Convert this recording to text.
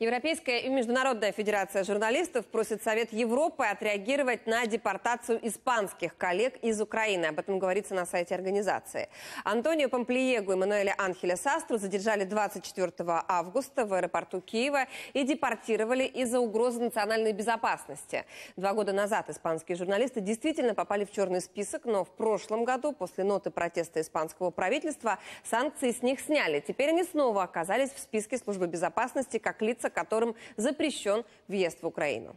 Европейская и Международная Федерация журналистов просит Совет Европы отреагировать на депортацию испанских коллег из Украины. Об этом говорится на сайте организации. Антонио Помплиегу и Мануэля Анхеля Састру задержали 24 августа в аэропорту Киева и депортировали из-за угрозы национальной безопасности. Два года назад испанские журналисты действительно попали в черный список, но в прошлом году после ноты протеста испанского правительства санкции с них сняли. Теперь они снова оказались в списке службы безопасности как лица которым запрещен въезд в Украину.